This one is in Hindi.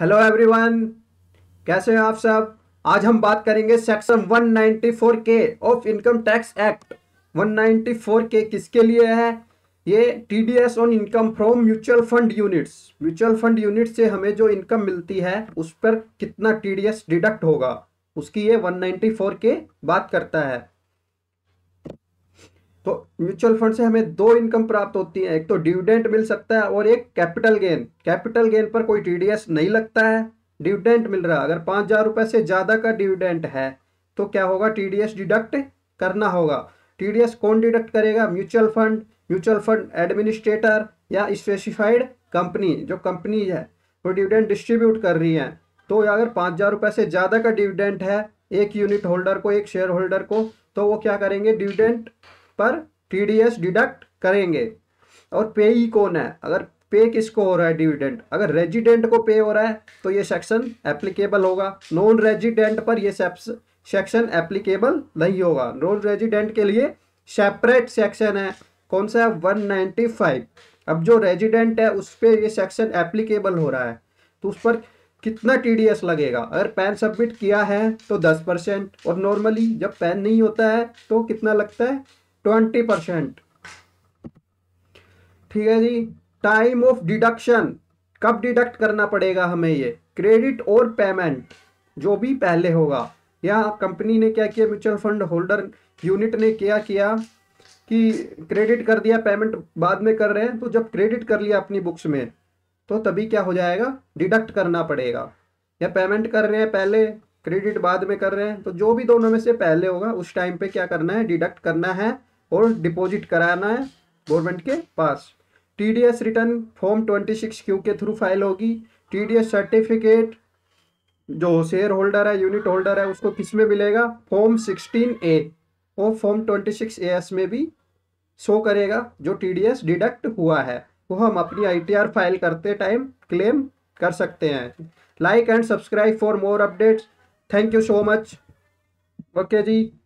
हेलो एवरीवन कैसे हैं आप सब आज हम बात करेंगे सेक्शन 194 के ऑफ इनकम टैक्स एक्ट 194 के किसके लिए है ये T D S on income from mutual fund units mutual fund unit से हमें जो इनकम मिलती है उस पर कितना टी डी एस डिडक्ट होगा उसकी ये 194 के बात करता है तो म्यूचुअल फंड से हमें दो इनकम प्राप्त होती है एक तो डिविडेंट मिल सकता है और एक कैपिटल गेन कैपिटल गेन पर कोई टीडीएस नहीं लगता है डिविडेंट मिल रहा है अगर पाँच हज़ार रुपए से ज़्यादा का डिविडेंट है तो क्या होगा टीडीएस डिडक्ट करना होगा टीडीएस कौन डिडक्ट करेगा mutual fund mutual fund administrator या स्पेसिफाइड कंपनी जो कंपनी है वो डिविडेंट डिस्ट्रीब्यूट कर रही है तो अगर पाँच हज़ार रुपए से ज़्यादा का डिविडेंट है एक यूनिट होल्डर को एक शेयर होल्डर को तो वो क्या करेंगे डिविडेंट पर टीडीएस डिडक्ट करेंगे और पे ही कौन है अगर पे किसको हो रहा है डिविडेंट अगर रेजिडेंट को पे हो रहा है तो ये सेक्शन एप्लीकेबल होगा नॉन रेजिडेंट पर ये सेक्शन एप्लीकेबल नहीं होगा नॉन रेजिडेंट के लिए सेपरेट सेक्शन है कौन सा है 195 अब जो रेजिडेंट है उस पर यह सेक्शन एप्लीकेबल हो रहा है तो उस पर कितना टी लगेगा अगर पैन सबमिट किया है तो 10 परसेंट और नॉर्मली जब पैन नहीं होता है तो कितना लगता है ट्वेंटी परसेंट ठीक है जी टाइम ऑफ डिडक्शन कब डिडक्ट करना पड़ेगा हमें ये क्रेडिट और पेमेंट जो भी पहले होगा या कंपनी ने क्या किया म्यूचुअल फंड होल्डर यूनिट ने क्या किया कि क्रेडिट कर दिया पेमेंट बाद में कर रहे हैं तो जब क्रेडिट कर लिया अपनी बुक्स में तो तभी क्या हो जाएगा डिडक्ट करना पड़ेगा या पेमेंट कर रहे हैं पहले क्रेडिट बाद में कर रहे हैं तो जो भी दोनों में से पहले होगा उस टाइम पे क्या करना है डिडक्ट करना है और डिपॉजिट कराना है गवर्नमेंट के पास TDS return form twenty six Q के थ्रू फाइल होगी टीडीएस सर्टिफिकेट जो शेयर होल्डर है यूनिट होल्डर है उसको किस में मिलेगा फॉर्म सिक्सटीन ए और form twenty six A S में भी शो करेगा जो टी डी एस डिडक्ट हुआ है वो हम अपनी आई टी आर फाइल करते टाइम क्लेम कर सकते हैं like and subscribe for more updates thank you so much okay ji